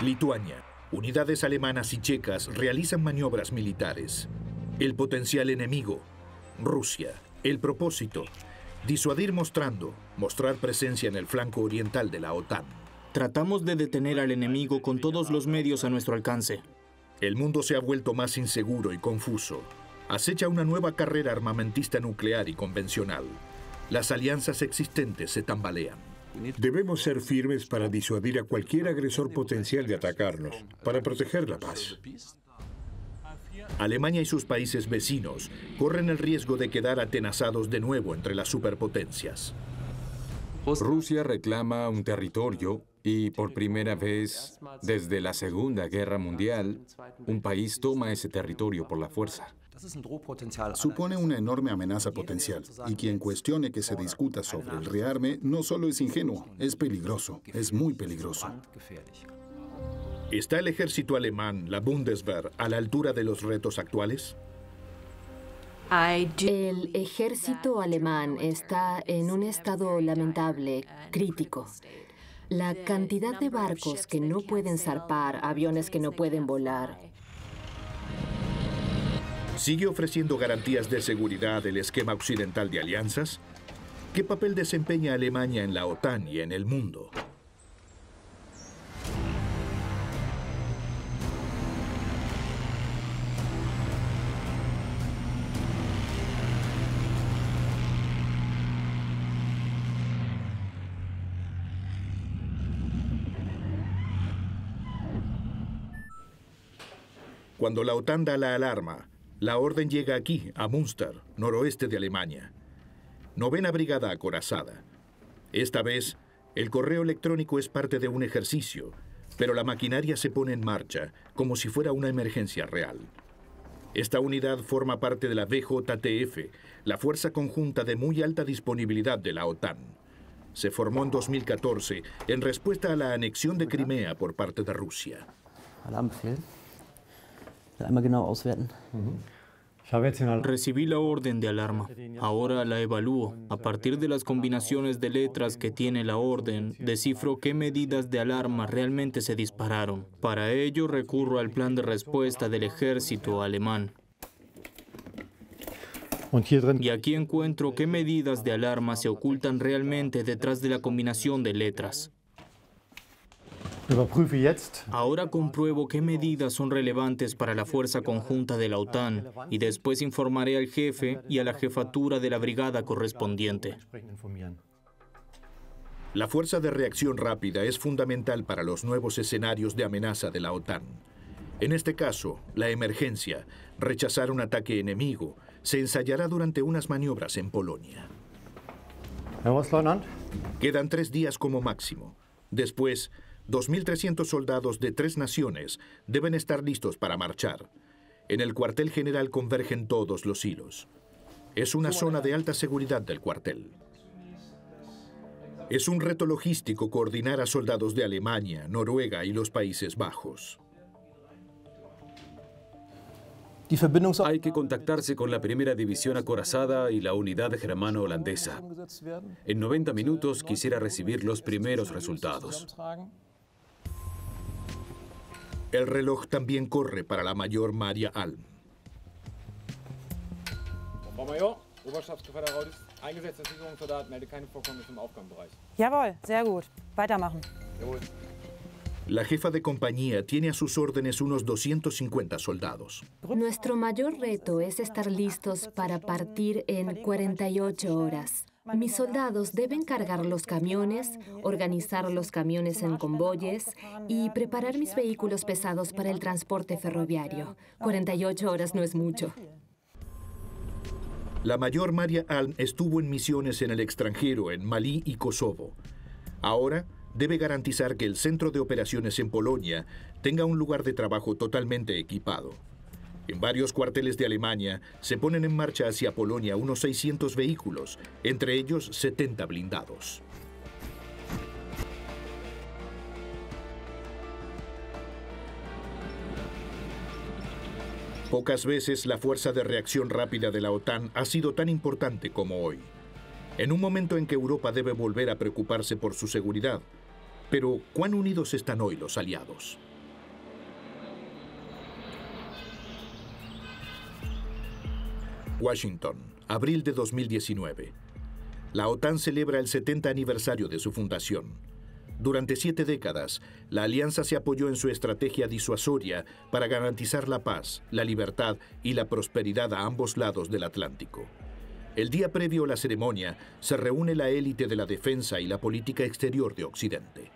Lituania. Unidades alemanas y checas realizan maniobras militares. El potencial enemigo, Rusia. El propósito, disuadir mostrando, mostrar presencia en el flanco oriental de la OTAN. Tratamos de detener al enemigo con todos los medios a nuestro alcance. El mundo se ha vuelto más inseguro y confuso. Acecha una nueva carrera armamentista nuclear y convencional. Las alianzas existentes se tambalean. Debemos ser firmes para disuadir a cualquier agresor potencial de atacarnos, para proteger la paz. Alemania y sus países vecinos corren el riesgo de quedar atenazados de nuevo entre las superpotencias. Rusia reclama un territorio y por primera vez desde la Segunda Guerra Mundial, un país toma ese territorio por la fuerza. Supone una enorme amenaza potencial y quien cuestione que se discuta sobre el rearme no solo es ingenuo, es peligroso, es muy peligroso. ¿Está el ejército alemán, la Bundeswehr, a la altura de los retos actuales? El ejército alemán está en un estado lamentable, crítico. La cantidad de barcos que no pueden zarpar, aviones que no pueden volar, ¿Sigue ofreciendo garantías de seguridad el esquema occidental de alianzas? ¿Qué papel desempeña Alemania en la OTAN y en el mundo? Cuando la OTAN da la alarma, la orden llega aquí, a Munster, noroeste de Alemania. Novena Brigada Acorazada. Esta vez, el correo electrónico es parte de un ejercicio, pero la maquinaria se pone en marcha, como si fuera una emergencia real. Esta unidad forma parte de la BJTF, la Fuerza Conjunta de Muy Alta Disponibilidad de la OTAN. Se formó en 2014 en respuesta a la anexión de Crimea por parte de Rusia. Recibí la orden de alarma. Ahora la evalúo. A partir de las combinaciones de letras que tiene la orden, descifro qué medidas de alarma realmente se dispararon. Para ello recurro al plan de respuesta del ejército alemán. Y aquí encuentro qué medidas de alarma se ocultan realmente detrás de la combinación de letras. Ahora compruebo qué medidas son relevantes para la fuerza conjunta de la OTAN y después informaré al jefe y a la jefatura de la brigada correspondiente. La fuerza de reacción rápida es fundamental para los nuevos escenarios de amenaza de la OTAN. En este caso, la emergencia, rechazar un ataque enemigo, se ensayará durante unas maniobras en Polonia. Quedan tres días como máximo. Después, 2.300 soldados de tres naciones deben estar listos para marchar. En el cuartel general convergen todos los hilos. Es una zona de alta seguridad del cuartel. Es un reto logístico coordinar a soldados de Alemania, Noruega y los Países Bajos. Hay que contactarse con la primera división acorazada y la unidad germano-holandesa. En 90 minutos quisiera recibir los primeros resultados. El reloj también corre para la mayor Maria Alm. La jefa de compañía tiene a sus órdenes unos 250 soldados. Nuestro mayor reto es estar listos para partir en 48 horas. Mis soldados deben cargar los camiones, organizar los camiones en convoyes y preparar mis vehículos pesados para el transporte ferroviario. 48 horas no es mucho. La mayor Maria Alm estuvo en misiones en el extranjero, en Malí y Kosovo. Ahora debe garantizar que el centro de operaciones en Polonia tenga un lugar de trabajo totalmente equipado. En varios cuarteles de Alemania se ponen en marcha hacia Polonia unos 600 vehículos, entre ellos 70 blindados. Pocas veces la fuerza de reacción rápida de la OTAN ha sido tan importante como hoy, en un momento en que Europa debe volver a preocuparse por su seguridad. Pero, ¿cuán unidos están hoy los aliados? Washington, abril de 2019. La OTAN celebra el 70 aniversario de su fundación. Durante siete décadas, la alianza se apoyó en su estrategia disuasoria para garantizar la paz, la libertad y la prosperidad a ambos lados del Atlántico. El día previo a la ceremonia, se reúne la élite de la defensa y la política exterior de Occidente.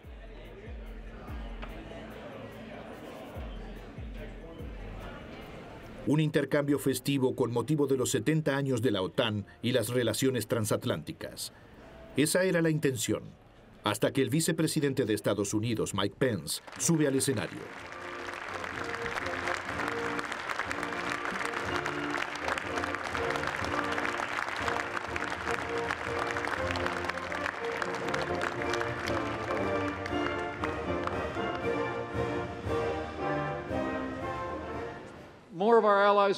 un intercambio festivo con motivo de los 70 años de la OTAN y las relaciones transatlánticas. Esa era la intención, hasta que el vicepresidente de Estados Unidos, Mike Pence, sube al escenario.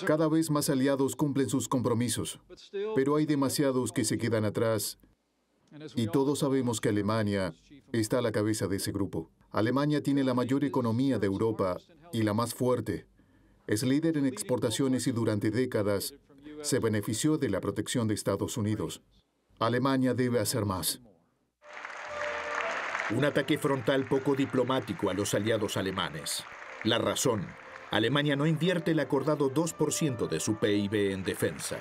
Cada vez más aliados cumplen sus compromisos, pero hay demasiados que se quedan atrás y todos sabemos que Alemania está a la cabeza de ese grupo. Alemania tiene la mayor economía de Europa y la más fuerte. Es líder en exportaciones y durante décadas se benefició de la protección de Estados Unidos. Alemania debe hacer más. Un ataque frontal poco diplomático a los aliados alemanes. La razón, Alemania no invierte el acordado 2% de su PIB en defensa.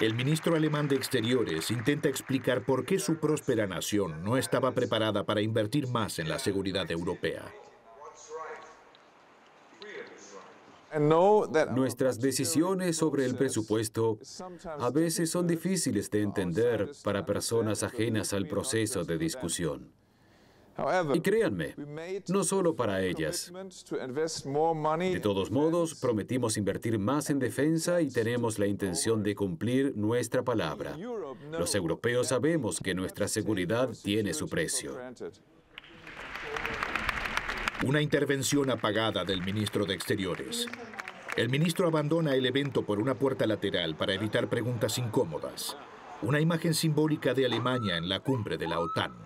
El ministro alemán de Exteriores intenta explicar por qué su próspera nación no estaba preparada para invertir más en la seguridad europea. Nuestras decisiones sobre el presupuesto a veces son difíciles de entender para personas ajenas al proceso de discusión. Y créanme, no solo para ellas. De todos modos, prometimos invertir más en defensa y tenemos la intención de cumplir nuestra palabra. Los europeos sabemos que nuestra seguridad tiene su precio. Una intervención apagada del ministro de Exteriores. El ministro abandona el evento por una puerta lateral para evitar preguntas incómodas. Una imagen simbólica de Alemania en la cumbre de la OTAN.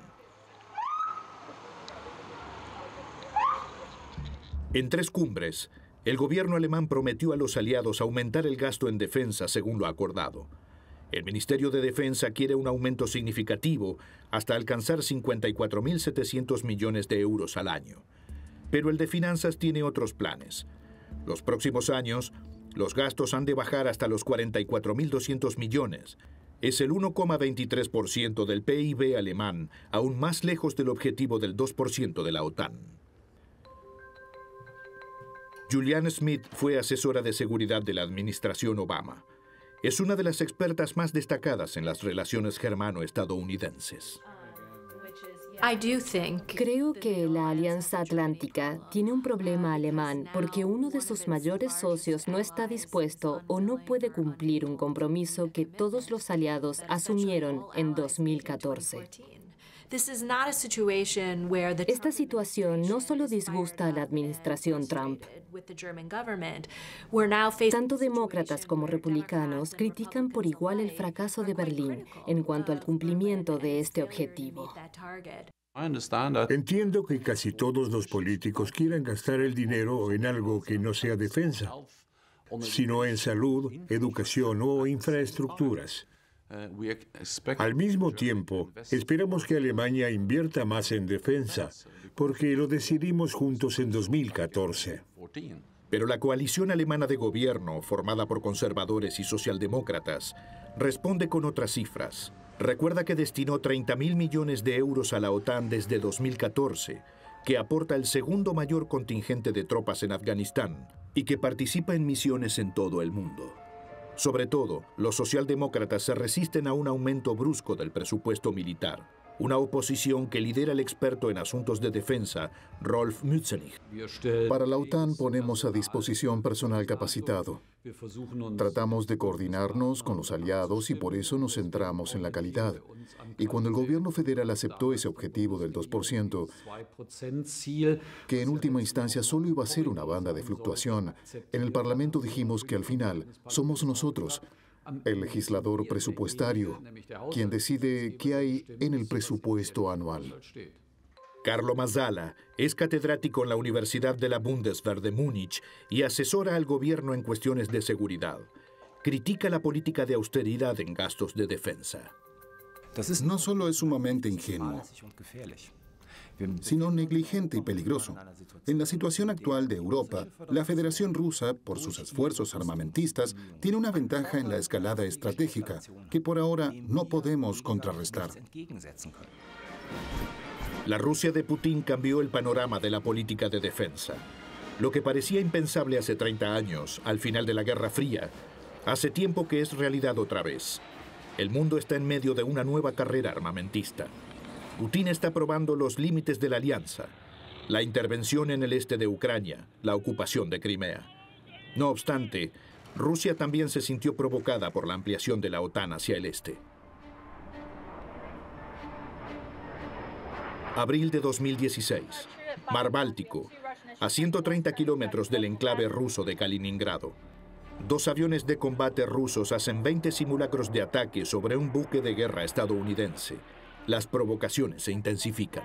En tres cumbres, el gobierno alemán prometió a los aliados aumentar el gasto en defensa según lo acordado. El Ministerio de Defensa quiere un aumento significativo hasta alcanzar 54.700 millones de euros al año. Pero el de Finanzas tiene otros planes. Los próximos años, los gastos han de bajar hasta los 44.200 millones. Es el 1,23% del PIB alemán, aún más lejos del objetivo del 2% de la OTAN. Julianne Smith fue asesora de seguridad de la administración Obama. Es una de las expertas más destacadas en las relaciones germano-estadounidenses. Creo que la Alianza Atlántica tiene un problema alemán porque uno de sus mayores socios no está dispuesto o no puede cumplir un compromiso que todos los aliados asumieron en 2014. Esta situación no solo disgusta a la administración Trump. Tanto demócratas como republicanos critican por igual el fracaso de Berlín en cuanto al cumplimiento de este objetivo. Entiendo que casi todos los políticos quieran gastar el dinero en algo que no sea defensa, sino en salud, educación o infraestructuras. Eh, Al mismo tiempo, esperamos que Alemania invierta más en defensa, porque lo decidimos juntos en 2014. Pero la coalición alemana de gobierno, formada por conservadores y socialdemócratas, responde con otras cifras. Recuerda que destinó 30 mil millones de euros a la OTAN desde 2014, que aporta el segundo mayor contingente de tropas en Afganistán y que participa en misiones en todo el mundo. Sobre todo, los socialdemócratas se resisten a un aumento brusco del presupuesto militar una oposición que lidera el experto en asuntos de defensa, Rolf Mützenich. Para la OTAN ponemos a disposición personal capacitado. Tratamos de coordinarnos con los aliados y por eso nos centramos en la calidad. Y cuando el gobierno federal aceptó ese objetivo del 2%, que en última instancia solo iba a ser una banda de fluctuación, en el Parlamento dijimos que al final somos nosotros el legislador presupuestario, quien decide qué hay en el presupuesto anual. Carlo Mazzala es catedrático en la Universidad de la Bundeswehr de Múnich y asesora al gobierno en cuestiones de seguridad. Critica la política de austeridad en gastos de defensa. No solo es sumamente ingenuo, sino negligente y peligroso. En la situación actual de Europa, la Federación Rusa, por sus esfuerzos armamentistas, tiene una ventaja en la escalada estratégica que por ahora no podemos contrarrestar. La Rusia de Putin cambió el panorama de la política de defensa. Lo que parecía impensable hace 30 años, al final de la Guerra Fría, hace tiempo que es realidad otra vez. El mundo está en medio de una nueva carrera armamentista. Putin está probando los límites de la alianza, la intervención en el este de Ucrania, la ocupación de Crimea. No obstante, Rusia también se sintió provocada por la ampliación de la OTAN hacia el este. Abril de 2016. Mar Báltico, a 130 kilómetros del enclave ruso de Kaliningrado. Dos aviones de combate rusos hacen 20 simulacros de ataque sobre un buque de guerra estadounidense. Las provocaciones se intensifican.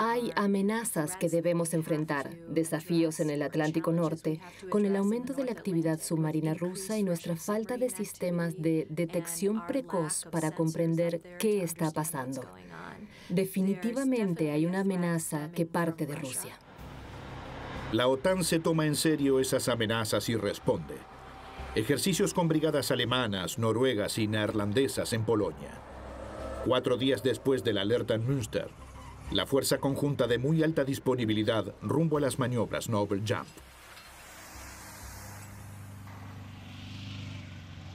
Hay amenazas que debemos enfrentar, desafíos en el Atlántico Norte, con el aumento de la actividad submarina rusa y nuestra falta de sistemas de detección precoz para comprender qué está pasando. Definitivamente hay una amenaza que parte de Rusia. La OTAN se toma en serio esas amenazas y responde. Ejercicios con brigadas alemanas, noruegas y neerlandesas en Polonia. Cuatro días después de la alerta en Münster, la fuerza conjunta de muy alta disponibilidad rumbo a las maniobras Noble Jump.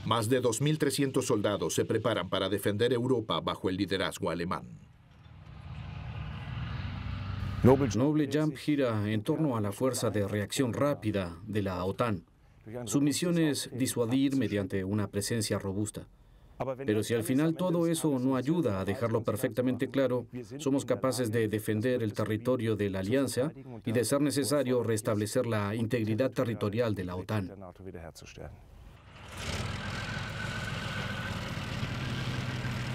Más de 2.300 soldados se preparan para defender Europa bajo el liderazgo alemán. Noble Jump gira en torno a la fuerza de reacción rápida de la OTAN. Su misión es disuadir mediante una presencia robusta. Ah, Pero si al final todo eso no ayuda a dejarlo perfectamente claro, somos capaces de defender el territorio de la alianza y de ser necesario restablecer la integridad territorial de la OTAN.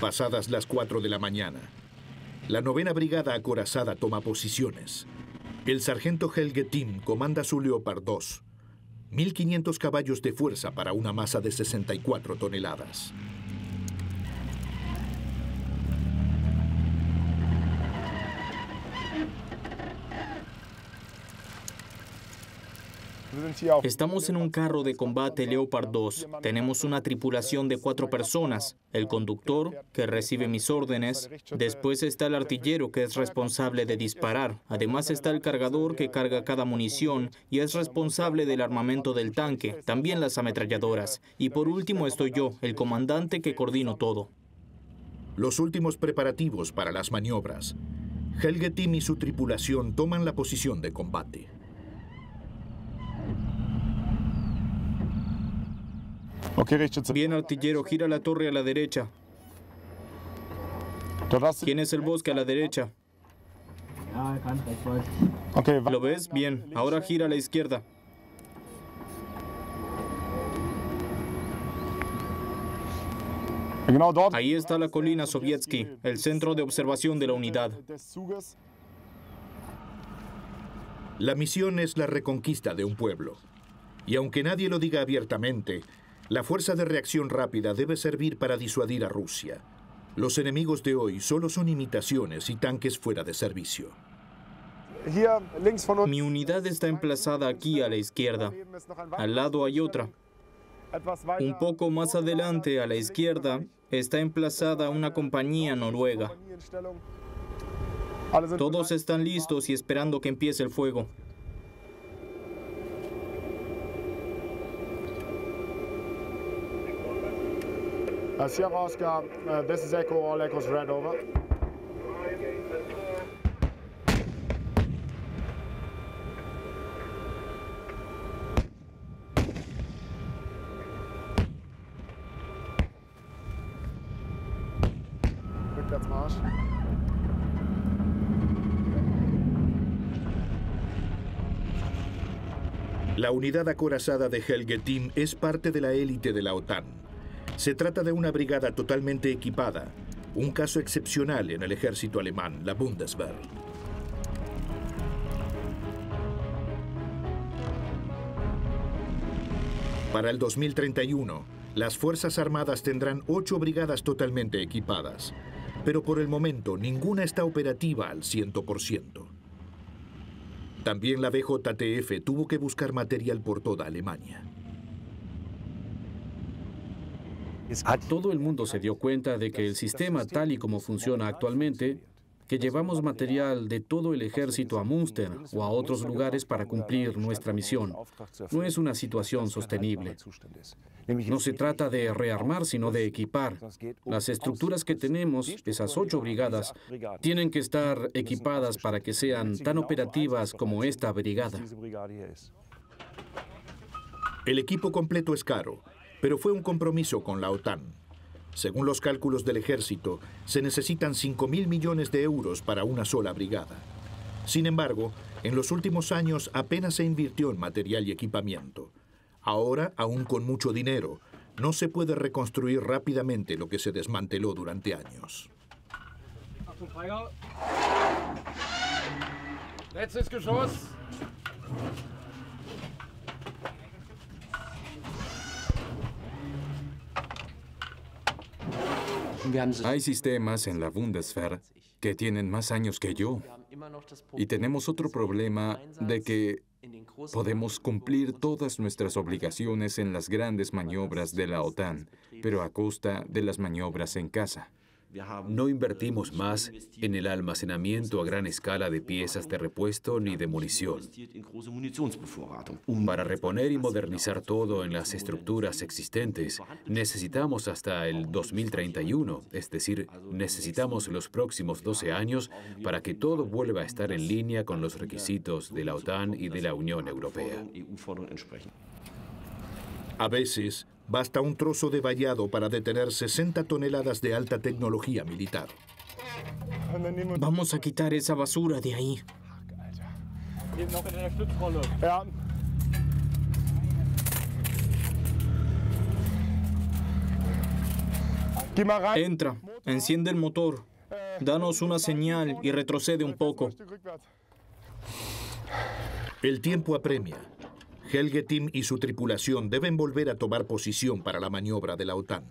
Pasadas las 4 de la mañana, la novena brigada acorazada toma posiciones. El sargento Helge comanda su Leopard 2 1.500 caballos de fuerza para una masa de 64 toneladas. Estamos en un carro de combate Leopard 2. Tenemos una tripulación de cuatro personas. El conductor, que recibe mis órdenes. Después está el artillero, que es responsable de disparar. Además está el cargador, que carga cada munición y es responsable del armamento del tanque, también las ametralladoras. Y por último estoy yo, el comandante que coordino todo. Los últimos preparativos para las maniobras. Helgetim y su tripulación toman la posición de combate. Bien, artillero, gira la torre a la derecha. ¿Quién es el bosque a la derecha? ¿Lo ves? Bien, ahora gira a la izquierda. Ahí está la colina Sovietsky, el centro de observación de la unidad. La misión es la reconquista de un pueblo. Y aunque nadie lo diga abiertamente, la fuerza de reacción rápida debe servir para disuadir a Rusia. Los enemigos de hoy solo son imitaciones y tanques fuera de servicio. Mi unidad está emplazada aquí a la izquierda. Al lado hay otra. Un poco más adelante, a la izquierda, está emplazada una compañía noruega. Todos están listos y esperando que empiece el fuego. Sierra Oscar, uh, this is Echo, all Echoes red over. La unidad acorazada de Helgetin es parte de la élite de la OTAN se trata de una brigada totalmente equipada, un caso excepcional en el ejército alemán, la Bundeswehr. Para el 2031, las Fuerzas Armadas tendrán ocho brigadas totalmente equipadas, pero por el momento ninguna está operativa al 100%. También la BJTF tuvo que buscar material por toda Alemania. todo el mundo se dio cuenta de que el sistema tal y como funciona actualmente, que llevamos material de todo el ejército a Munster o a otros lugares para cumplir nuestra misión, no es una situación sostenible. No se trata de rearmar, sino de equipar. Las estructuras que tenemos, esas ocho brigadas, tienen que estar equipadas para que sean tan operativas como esta brigada. El equipo completo es caro pero fue un compromiso con la OTAN. Según los cálculos del ejército, se necesitan 5.000 millones de euros para una sola brigada. Sin embargo, en los últimos años apenas se invirtió en material y equipamiento. Ahora, aún con mucho dinero, no se puede reconstruir rápidamente lo que se desmanteló durante años. Hay sistemas en la Bundeswehr que tienen más años que yo. Y tenemos otro problema de que podemos cumplir todas nuestras obligaciones en las grandes maniobras de la OTAN, pero a costa de las maniobras en casa. No invertimos eh, más en el almacenamiento a gran escala de piezas de repuesto ni de munición. Um para reponer y modernizar todo en las estructuras existentes, necesitamos hasta el 2031, es decir, necesitamos los próximos 12 años para que todo vuelva a estar en línea con los requisitos de la um OTAN y de la Unión Europea. A veces, basta un trozo de vallado para detener 60 toneladas de alta tecnología militar. Vamos a quitar esa basura de ahí. Entra, enciende el motor, danos una señal y retrocede un poco. El tiempo apremia. Helgetim y su tripulación deben volver a tomar posición para la maniobra de la OTAN.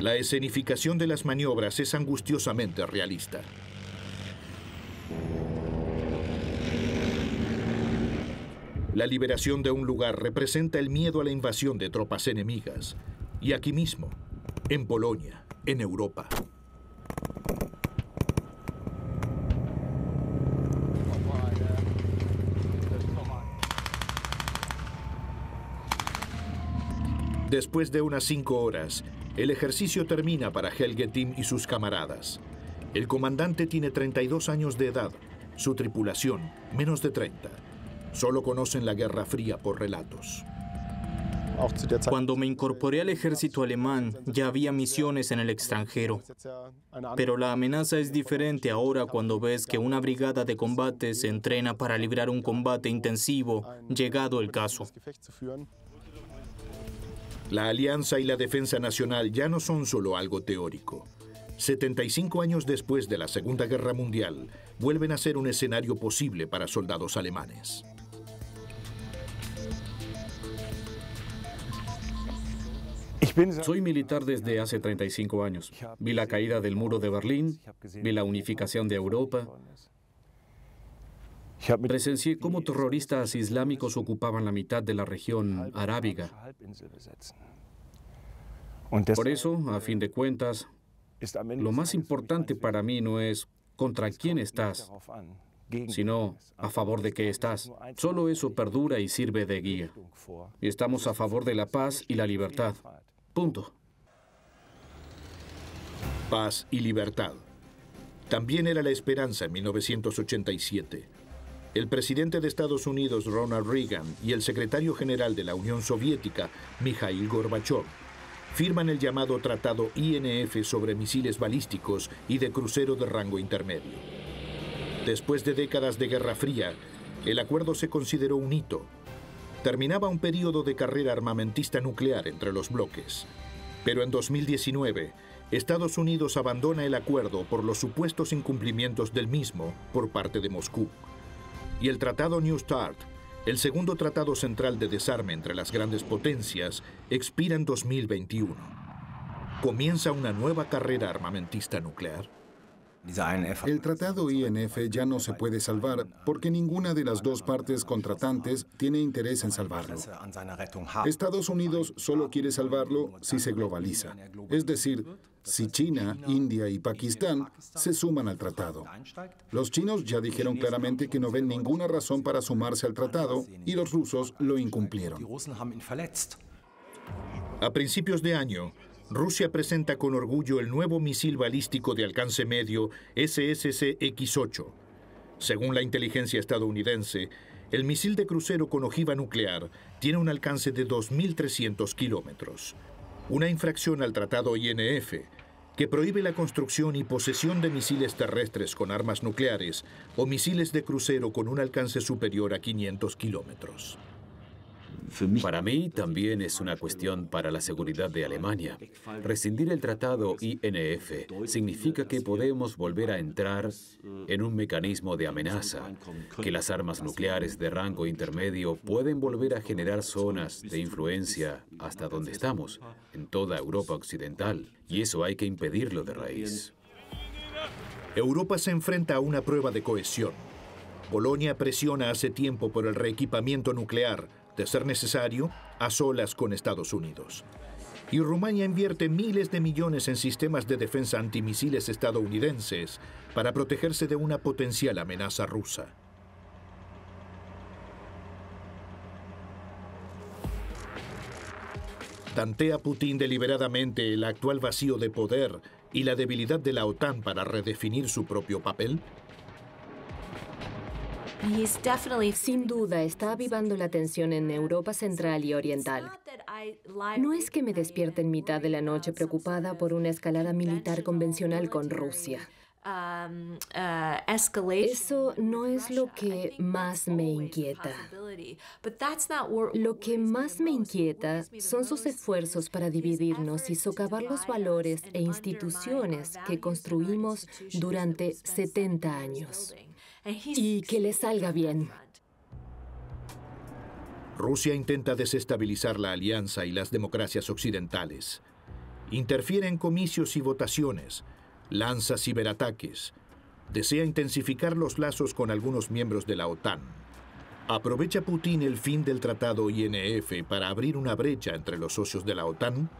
La escenificación de las maniobras es angustiosamente realista. La liberación de un lugar representa el miedo a la invasión de tropas enemigas. Y aquí mismo, en Polonia, en Europa. Después de unas cinco horas, el ejercicio termina para Helge y sus camaradas. El comandante tiene 32 años de edad, su tripulación menos de 30. Solo conocen la Guerra Fría por relatos. Cuando me incorporé al ejército alemán, ya había misiones en el extranjero. Pero la amenaza es diferente ahora cuando ves que una brigada de combate se entrena para librar un combate intensivo, llegado el caso. La alianza y la defensa nacional ya no son solo algo teórico. 75 años después de la Segunda Guerra Mundial, vuelven a ser un escenario posible para soldados alemanes. Soy militar desde hace 35 años. Vi la caída del muro de Berlín, vi la unificación de Europa. Presencié cómo terroristas islámicos ocupaban la mitad de la región arábiga. Por eso, a fin de cuentas, lo más importante para mí no es contra quién estás, sino a favor de qué estás. Solo eso perdura y sirve de guía. Estamos a favor de la paz y la libertad. Paz y libertad. También era la esperanza en 1987. El presidente de Estados Unidos, Ronald Reagan, y el secretario general de la Unión Soviética, Mikhail Gorbachev, firman el llamado Tratado INF sobre misiles balísticos y de crucero de rango intermedio. Después de décadas de Guerra Fría, el acuerdo se consideró un hito terminaba un periodo de carrera armamentista nuclear entre los bloques. Pero en 2019, Estados Unidos abandona el acuerdo por los supuestos incumplimientos del mismo por parte de Moscú. Y el Tratado New START, el segundo tratado central de desarme entre las grandes potencias, expira en 2021. ¿Comienza una nueva carrera armamentista nuclear? El tratado INF ya no se puede salvar porque ninguna de las dos partes contratantes tiene interés en salvarlo. Estados Unidos solo quiere salvarlo si se globaliza, es decir, si China, India y Pakistán se suman al tratado. Los chinos ya dijeron claramente que no ven ninguna razón para sumarse al tratado y los rusos lo incumplieron. A principios de año, Rusia presenta con orgullo el nuevo misil balístico de alcance medio ssc x 8 Según la inteligencia estadounidense, el misil de crucero con ojiva nuclear tiene un alcance de 2.300 kilómetros, una infracción al Tratado INF, que prohíbe la construcción y posesión de misiles terrestres con armas nucleares o misiles de crucero con un alcance superior a 500 kilómetros. Para mí también es una cuestión para la seguridad de Alemania. Rescindir el tratado INF significa que podemos volver a entrar en un mecanismo de amenaza, que las armas nucleares de rango intermedio pueden volver a generar zonas de influencia hasta donde estamos, en toda Europa Occidental, y eso hay que impedirlo de raíz. Europa se enfrenta a una prueba de cohesión. Polonia presiona hace tiempo por el reequipamiento nuclear, de ser necesario, a solas con Estados Unidos. Y Rumania invierte miles de millones en sistemas de defensa antimisiles estadounidenses para protegerse de una potencial amenaza rusa. Tantea Putin deliberadamente el actual vacío de poder y la debilidad de la OTAN para redefinir su propio papel? Sin duda, está avivando la tensión en Europa Central y Oriental. No es que me despierte en mitad de la noche preocupada por una escalada militar convencional con Rusia. Eso no es lo que más me inquieta. Lo que más me inquieta son sus esfuerzos para dividirnos y socavar los valores e instituciones que construimos durante 70 años y que le salga bien. Rusia intenta desestabilizar la alianza y las democracias occidentales. Interfiere en comicios y votaciones, lanza ciberataques, desea intensificar los lazos con algunos miembros de la OTAN. ¿Aprovecha Putin el fin del tratado INF para abrir una brecha entre los socios de la OTAN?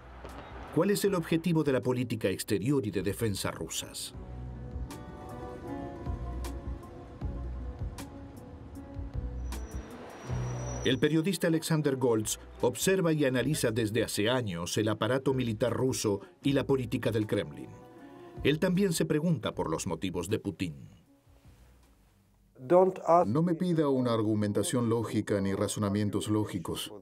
¿Cuál es el objetivo de la política exterior y de defensa rusas? El periodista Alexander Goltz observa y analiza desde hace años el aparato militar ruso y la política del Kremlin. Él también se pregunta por los motivos de Putin. No me pida una argumentación lógica ni razonamientos lógicos.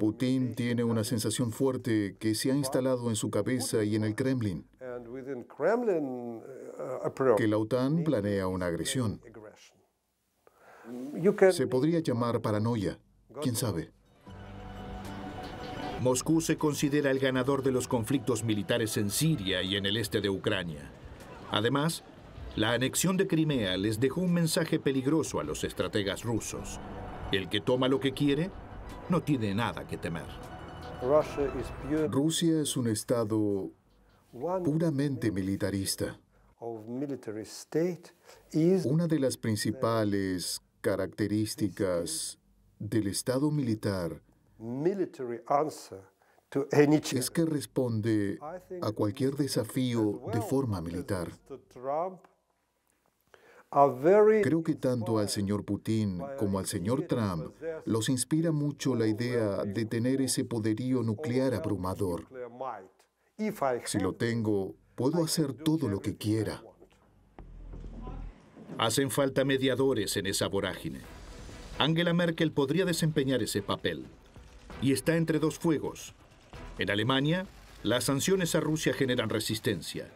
Putin tiene una sensación fuerte que se ha instalado en su cabeza y en el Kremlin, uh, que la OTAN planea una agresión. Se podría llamar paranoia, quién sabe. Moscú se considera el ganador de los conflictos militares en Siria y en el este de Ucrania. Además, la anexión de Crimea les dejó un mensaje peligroso a los estrategas rusos. El que toma lo que quiere no tiene nada que temer. Rusia es un estado puramente militarista. Una de las principales características del Estado militar es que responde a cualquier desafío de forma militar. Creo que tanto al señor Putin como al señor Trump los inspira mucho la idea de tener ese poderío nuclear abrumador. Si lo tengo, puedo hacer todo lo que quiera. Hacen falta mediadores en esa vorágine. Angela Merkel podría desempeñar ese papel. Y está entre dos fuegos. En Alemania, las sanciones a Rusia generan resistencia.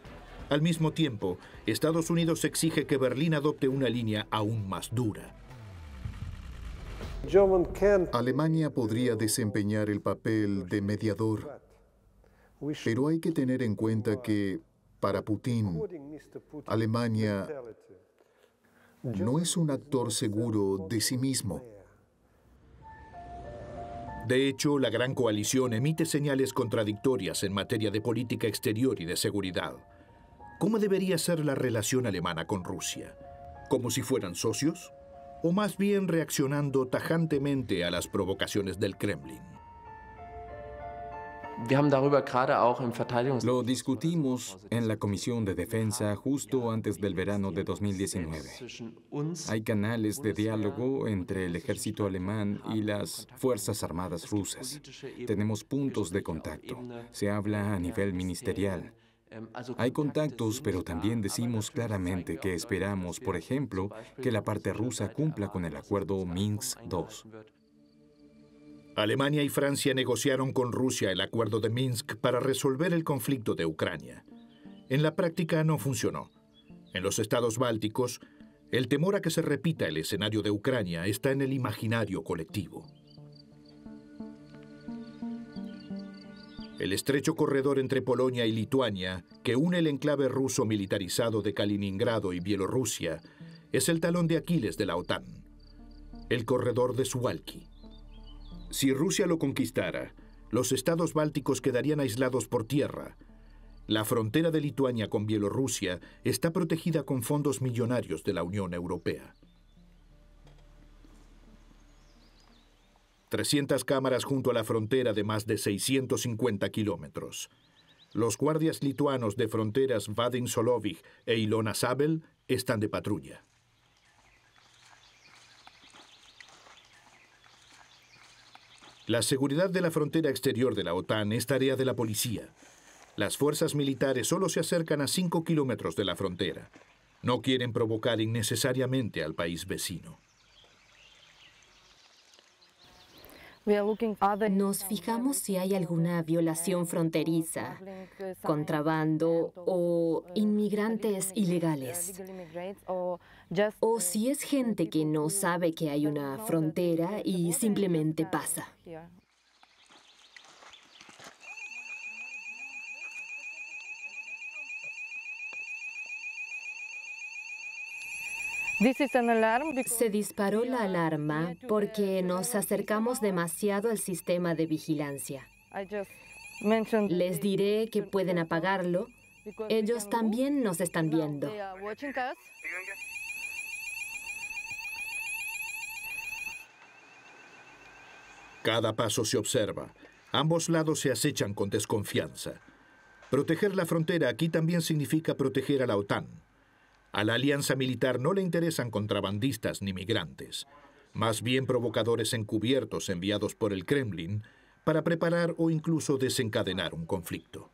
Al mismo tiempo, Estados Unidos exige que Berlín adopte una línea aún más dura. Alemania podría desempeñar el papel de mediador, pero hay que tener en cuenta que, para Putin, Alemania no es un actor seguro de sí mismo. De hecho, la Gran Coalición emite señales contradictorias en materia de política exterior y de seguridad. ¿Cómo debería ser la relación alemana con Rusia? ¿Como si fueran socios? ¿O más bien reaccionando tajantemente a las provocaciones del Kremlin? Lo discutimos en la Comisión de Defensa justo antes del verano de 2019. Hay canales de diálogo entre el ejército alemán y las Fuerzas Armadas rusas. Tenemos puntos de contacto. Se habla a nivel ministerial. Hay contactos, pero también decimos claramente que esperamos, por ejemplo, que la parte rusa cumpla con el acuerdo Minsk II. Alemania y Francia negociaron con Rusia el acuerdo de Minsk para resolver el conflicto de Ucrania. En la práctica no funcionó. En los estados bálticos, el temor a que se repita el escenario de Ucrania está en el imaginario colectivo. El estrecho corredor entre Polonia y Lituania, que une el enclave ruso militarizado de Kaliningrado y Bielorrusia, es el talón de Aquiles de la OTAN, el corredor de Suwalki. Si Rusia lo conquistara, los estados bálticos quedarían aislados por tierra. La frontera de Lituania con Bielorrusia está protegida con fondos millonarios de la Unión Europea. 300 cámaras junto a la frontera de más de 650 kilómetros. Los guardias lituanos de fronteras Vadim Solovich e Ilona Sabel están de patrulla. La seguridad de la frontera exterior de la OTAN es tarea de la policía. Las fuerzas militares solo se acercan a 5 kilómetros de la frontera. No quieren provocar innecesariamente al país vecino. Nos fijamos si hay alguna violación fronteriza, contrabando o inmigrantes ilegales o si es gente que no sabe que hay una frontera y simplemente pasa. Se disparó la alarma porque nos acercamos demasiado al sistema de vigilancia. Les diré que pueden apagarlo. Ellos también nos están viendo. Cada paso se observa. Ambos lados se acechan con desconfianza. Proteger la frontera aquí también significa proteger a la OTAN. A la alianza militar no le interesan contrabandistas ni migrantes, más bien provocadores encubiertos enviados por el Kremlin para preparar o incluso desencadenar un conflicto.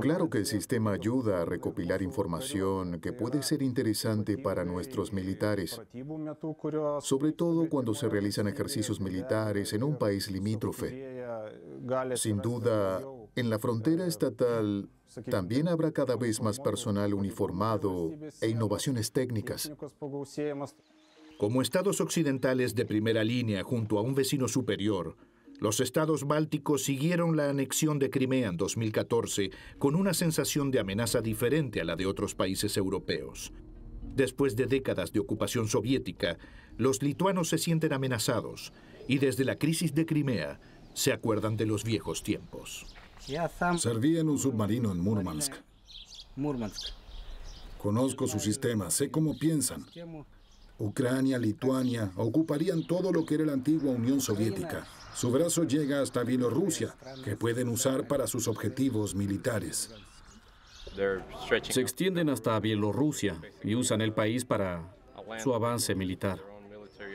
Claro que el sistema ayuda a recopilar información que puede ser interesante para nuestros militares, sobre todo cuando se realizan ejercicios militares en un país limítrofe. Sin duda, en la frontera estatal también habrá cada vez más personal uniformado e innovaciones técnicas. Como estados occidentales de primera línea junto a un vecino superior, los estados bálticos siguieron la anexión de Crimea en 2014 con una sensación de amenaza diferente a la de otros países europeos. Después de décadas de ocupación soviética, los lituanos se sienten amenazados y desde la crisis de Crimea se acuerdan de los viejos tiempos. Serví en un submarino en Murmansk. Conozco su sistema, sé cómo piensan. Ucrania, Lituania, ocuparían todo lo que era la antigua Unión Soviética. Su brazo llega hasta Bielorrusia, que pueden usar para sus objetivos militares. Se extienden hasta Bielorrusia y usan el país para su avance militar.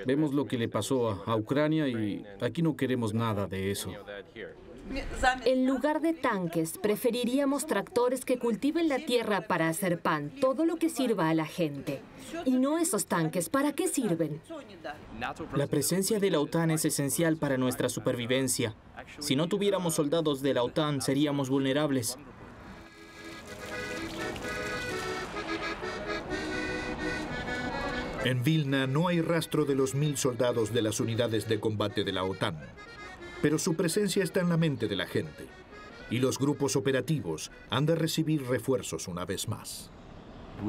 Vemos lo que le pasó a Ucrania y aquí no queremos nada de eso. En lugar de tanques, preferiríamos tractores que cultiven la tierra para hacer pan, todo lo que sirva a la gente. Y no esos tanques, ¿para qué sirven? La presencia de la OTAN es esencial para nuestra supervivencia. Si no tuviéramos soldados de la OTAN, seríamos vulnerables. En Vilna no hay rastro de los mil soldados de las unidades de combate de la OTAN pero su presencia está en la mente de la gente y los grupos operativos han de recibir refuerzos una vez más.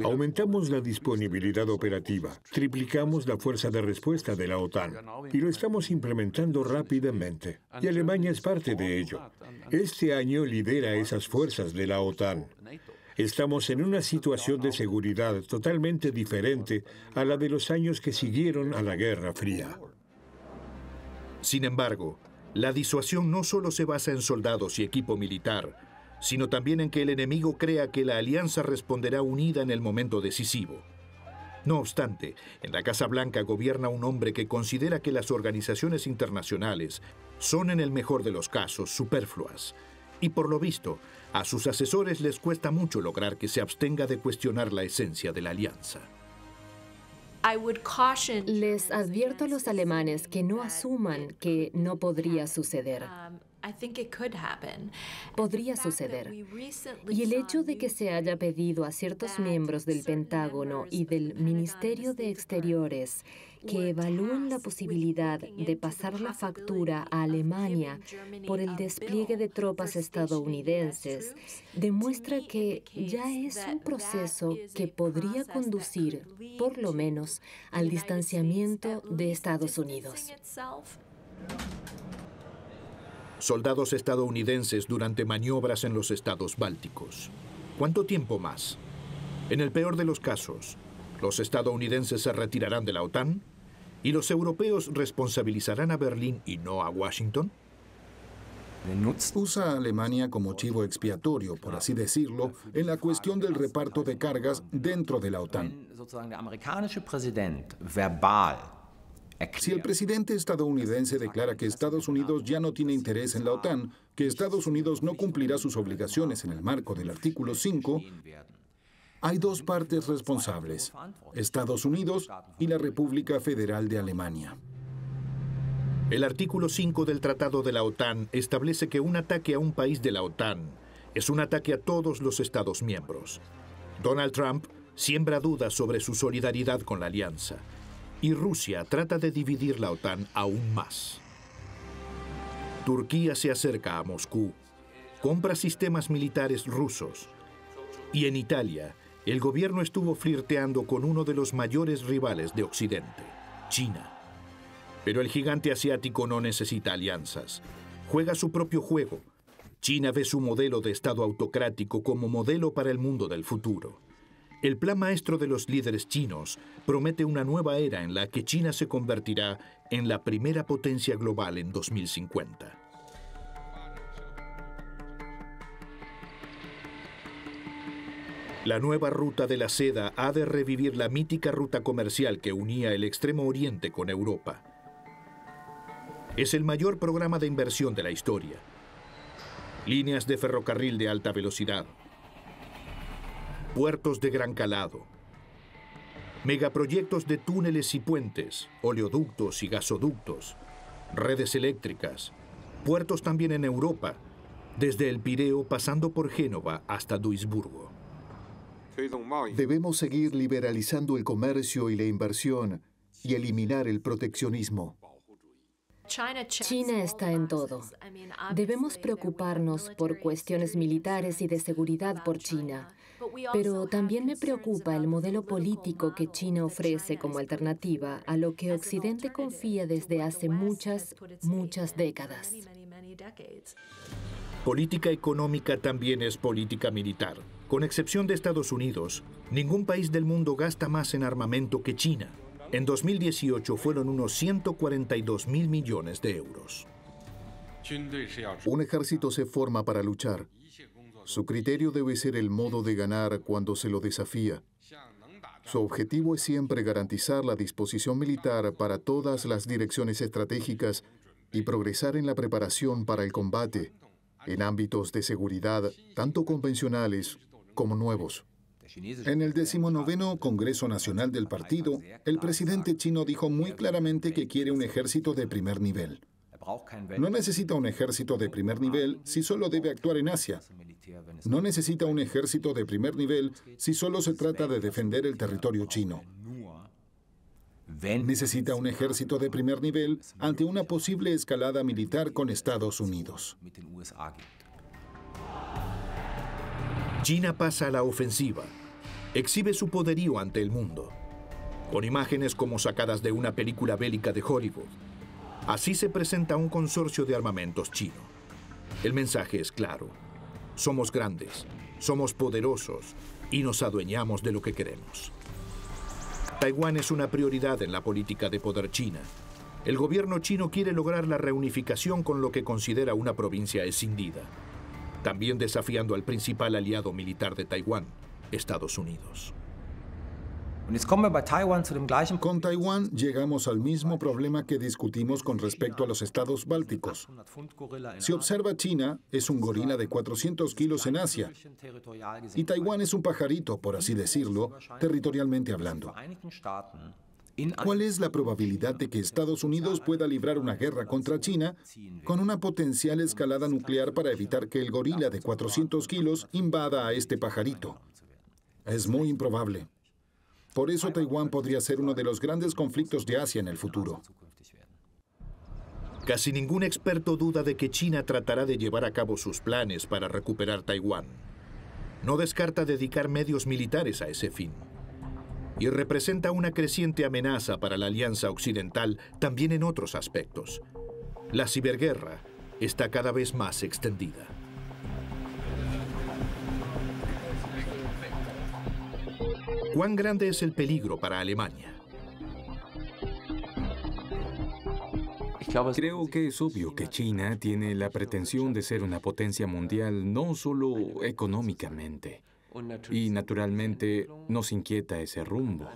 Aumentamos la disponibilidad operativa, triplicamos la fuerza de respuesta de la OTAN y lo estamos implementando rápidamente. Y Alemania es parte de ello. Este año lidera esas fuerzas de la OTAN. Estamos en una situación de seguridad totalmente diferente a la de los años que siguieron a la Guerra Fría. Sin embargo, la disuasión no solo se basa en soldados y equipo militar, sino también en que el enemigo crea que la alianza responderá unida en el momento decisivo. No obstante, en la Casa Blanca gobierna un hombre que considera que las organizaciones internacionales son en el mejor de los casos superfluas. Y por lo visto, a sus asesores les cuesta mucho lograr que se abstenga de cuestionar la esencia de la alianza. Les advierto a los alemanes que no asuman que no podría suceder. Um, podría suceder. Y el hecho de que se haya pedido a ciertos miembros del Pentágono y del Ministerio de Exteriores que evalúen la posibilidad de pasar la factura a Alemania por el despliegue de tropas estadounidenses demuestra que ya es un proceso que podría conducir, por lo menos, al distanciamiento de Estados Unidos. Soldados estadounidenses durante maniobras en los estados bálticos. ¿Cuánto tiempo más? En el peor de los casos, ¿los estadounidenses se retirarán de la OTAN? ¿Y los europeos responsabilizarán a Berlín y no a Washington? Usa a Alemania como chivo expiatorio, por así decirlo, en la cuestión del reparto de cargas dentro de la OTAN. Si el presidente estadounidense declara que Estados Unidos ya no tiene interés en la OTAN, que Estados Unidos no cumplirá sus obligaciones en el marco del artículo 5, hay dos partes responsables, Estados Unidos y la República Federal de Alemania. El artículo 5 del Tratado de la OTAN establece que un ataque a un país de la OTAN es un ataque a todos los Estados miembros. Donald Trump siembra dudas sobre su solidaridad con la alianza y Rusia trata de dividir la OTAN aún más. Turquía se acerca a Moscú, compra sistemas militares rusos y en Italia el gobierno estuvo flirteando con uno de los mayores rivales de Occidente, China. Pero el gigante asiático no necesita alianzas. Juega su propio juego. China ve su modelo de Estado autocrático como modelo para el mundo del futuro. El plan maestro de los líderes chinos promete una nueva era en la que China se convertirá en la primera potencia global en 2050. La nueva ruta de la seda ha de revivir la mítica ruta comercial que unía el Extremo Oriente con Europa. Es el mayor programa de inversión de la historia. Líneas de ferrocarril de alta velocidad. Puertos de gran calado. Megaproyectos de túneles y puentes, oleoductos y gasoductos, redes eléctricas, puertos también en Europa, desde el Pireo pasando por Génova hasta Duisburgo. Debemos seguir liberalizando el comercio y la inversión y eliminar el proteccionismo. China está en todo. Debemos preocuparnos por cuestiones militares y de seguridad por China, pero también me preocupa el modelo político que China ofrece como alternativa a lo que Occidente confía desde hace muchas, muchas décadas. Política económica también es política militar. Con excepción de Estados Unidos, ningún país del mundo gasta más en armamento que China. En 2018 fueron unos 142 mil millones de euros. Un ejército se forma para luchar. Su criterio debe ser el modo de ganar cuando se lo desafía. Su objetivo es siempre garantizar la disposición militar para todas las direcciones estratégicas y progresar en la preparación para el combate, en ámbitos de seguridad, tanto convencionales como nuevos. En el decimonoveno Congreso Nacional del Partido, el presidente chino dijo muy claramente que quiere un ejército de primer nivel. No necesita un ejército de primer nivel si solo debe actuar en Asia. No necesita un ejército de primer nivel si solo se trata de defender el territorio chino. Necesita un ejército de primer nivel ante una posible escalada militar con Estados Unidos. China pasa a la ofensiva. Exhibe su poderío ante el mundo, con imágenes como sacadas de una película bélica de Hollywood. Así se presenta un consorcio de armamentos chino. El mensaje es claro. Somos grandes, somos poderosos y nos adueñamos de lo que queremos. Taiwán es una prioridad en la política de poder china. El gobierno chino quiere lograr la reunificación con lo que considera una provincia escindida también desafiando al principal aliado militar de Taiwán, Estados Unidos. Con Taiwán llegamos al mismo problema que discutimos con respecto a los estados bálticos. Si observa China, es un gorila de 400 kilos en Asia y Taiwán es un pajarito, por así decirlo, territorialmente hablando. ¿Cuál es la probabilidad de que Estados Unidos pueda librar una guerra contra China con una potencial escalada nuclear para evitar que el gorila de 400 kilos invada a este pajarito? Es muy improbable. Por eso Taiwán podría ser uno de los grandes conflictos de Asia en el futuro. Casi ningún experto duda de que China tratará de llevar a cabo sus planes para recuperar Taiwán. No descarta dedicar medios militares a ese fin y representa una creciente amenaza para la Alianza Occidental también en otros aspectos. La ciberguerra está cada vez más extendida. ¿Cuán grande es el peligro para Alemania? Creo que es obvio que China tiene la pretensión de ser una potencia mundial no solo económicamente, y naturalmente nos inquieta ese rumbo.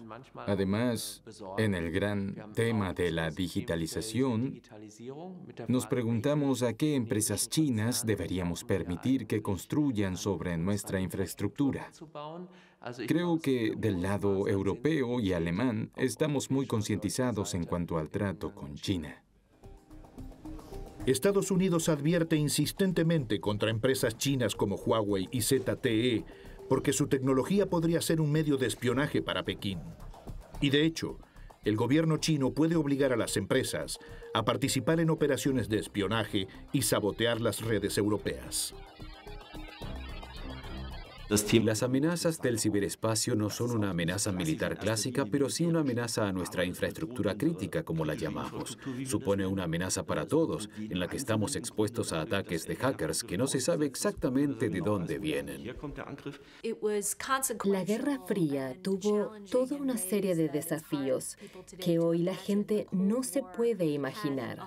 Además, en el gran tema de la digitalización, nos preguntamos a qué empresas chinas deberíamos permitir que construyan sobre nuestra infraestructura. Creo que del lado europeo y alemán estamos muy concientizados en cuanto al trato con China. Estados Unidos advierte insistentemente contra empresas chinas como Huawei y ZTE porque su tecnología podría ser un medio de espionaje para Pekín. Y de hecho, el gobierno chino puede obligar a las empresas a participar en operaciones de espionaje y sabotear las redes europeas. Las amenazas del ciberespacio no son una amenaza militar clásica, pero sí una amenaza a nuestra infraestructura crítica, como la llamamos. Supone una amenaza para todos, en la que estamos expuestos a ataques de hackers que no se sabe exactamente de dónde vienen. La Guerra Fría tuvo toda una serie de desafíos que hoy la gente no se puede imaginar.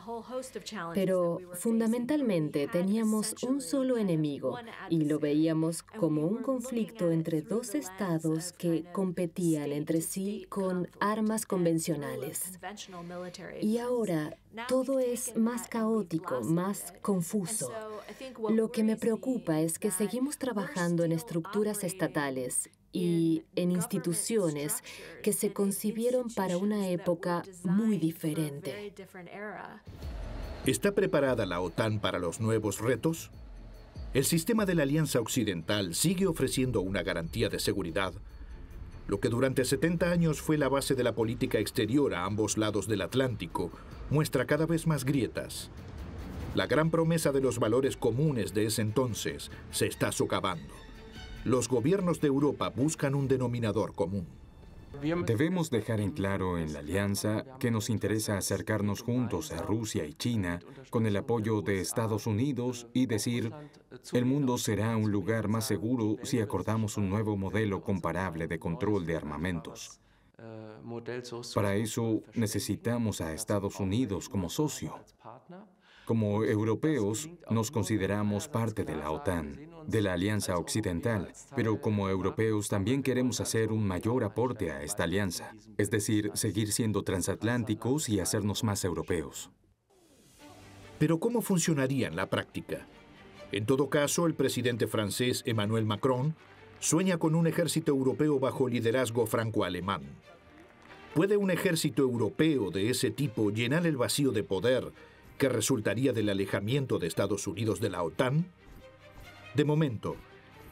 Pero fundamentalmente teníamos un solo enemigo y lo veíamos como un conflicto entre dos estados que competían entre sí con armas convencionales. Y ahora todo es más caótico, más confuso. Lo que me preocupa es que seguimos trabajando en estructuras estatales y en instituciones que se concibieron para una época muy diferente. ¿Está preparada la OTAN para los nuevos retos? El sistema de la Alianza Occidental sigue ofreciendo una garantía de seguridad, lo que durante 70 años fue la base de la política exterior a ambos lados del Atlántico, muestra cada vez más grietas. La gran promesa de los valores comunes de ese entonces se está socavando. Los gobiernos de Europa buscan un denominador común. Debemos dejar en claro en la alianza que nos interesa acercarnos juntos a Rusia y China con el apoyo de Estados Unidos y decir, el mundo será un lugar más seguro si acordamos un nuevo modelo comparable de control de armamentos. Para eso necesitamos a Estados Unidos como socio. Como europeos, nos consideramos parte de la OTAN, de la Alianza Occidental, pero como europeos también queremos hacer un mayor aporte a esta alianza, es decir, seguir siendo transatlánticos y hacernos más europeos. Pero ¿cómo funcionaría en la práctica? En todo caso, el presidente francés Emmanuel Macron sueña con un ejército europeo bajo liderazgo franco-alemán. ¿Puede un ejército europeo de ese tipo llenar el vacío de poder que resultaría del alejamiento de Estados Unidos de la OTAN? De momento,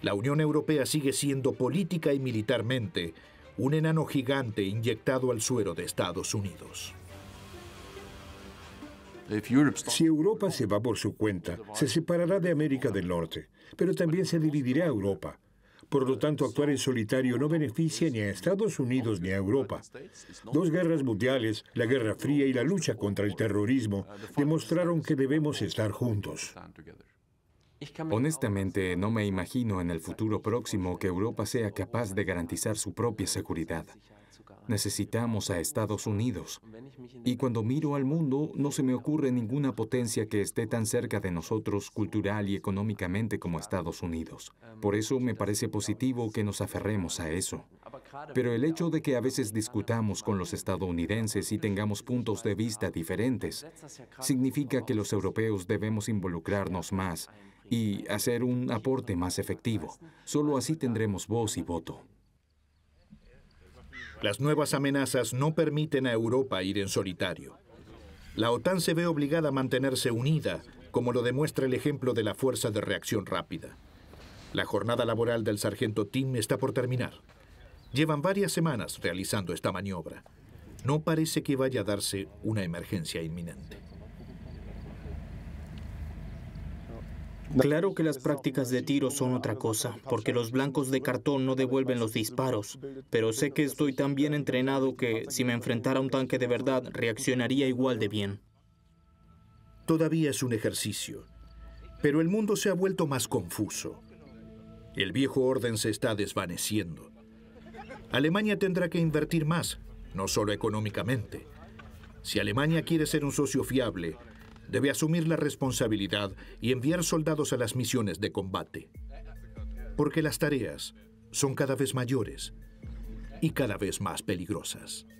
la Unión Europea sigue siendo política y militarmente un enano gigante inyectado al suero de Estados Unidos. Si Europa se va por su cuenta, se separará de América del Norte, pero también se dividirá a Europa. Por lo tanto, actuar en solitario no beneficia ni a Estados Unidos ni a Europa. Dos guerras mundiales, la Guerra Fría y la lucha contra el terrorismo, demostraron que debemos estar juntos. Honestamente, no me imagino en el futuro próximo que Europa sea capaz de garantizar su propia seguridad. Necesitamos a Estados Unidos. Y cuando miro al mundo, no se me ocurre ninguna potencia que esté tan cerca de nosotros cultural y económicamente como Estados Unidos. Por eso me parece positivo que nos aferremos a eso. Pero el hecho de que a veces discutamos con los estadounidenses y tengamos puntos de vista diferentes, significa que los europeos debemos involucrarnos más y hacer un aporte más efectivo. Solo así tendremos voz y voto. Las nuevas amenazas no permiten a Europa ir en solitario. La OTAN se ve obligada a mantenerse unida, como lo demuestra el ejemplo de la Fuerza de Reacción Rápida. La jornada laboral del sargento Tim está por terminar. Llevan varias semanas realizando esta maniobra. No parece que vaya a darse una emergencia inminente. Claro que las prácticas de tiro son otra cosa, porque los blancos de cartón no devuelven los disparos, pero sé que estoy tan bien entrenado que si me enfrentara a un tanque de verdad reaccionaría igual de bien. Todavía es un ejercicio, pero el mundo se ha vuelto más confuso. El viejo orden se está desvaneciendo. Alemania tendrá que invertir más, no solo económicamente. Si Alemania quiere ser un socio fiable, debe asumir la responsabilidad y enviar soldados a las misiones de combate, porque las tareas son cada vez mayores y cada vez más peligrosas.